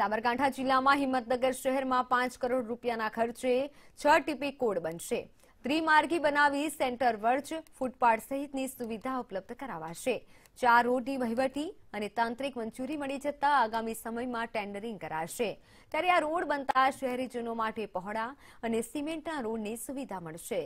સાબરકાંઠા જિલ્લામાં હિંમતનગર શહેરમાં પાંચ કરોડ રૂપિયાના ખર્ચે છ ટીપી કોડ બનશે ત્રિમાર્ગી બનાવી સેન્ટર વર્ચ ફૂટપાથ સહિતની સુવિધા ઉપલબ્ધ કરાવાશે ચાર રોડની વહીવટી અને તાંત્રિક મંજૂરી મળી જતા આગામી સમયમાં ટેન્ડરિંગ કરાશે ત્યારે આ રોડ બનતા શહેરીજનો માટે પહોળા અને સિમેન્ટના રોડની સુવિધા મળશે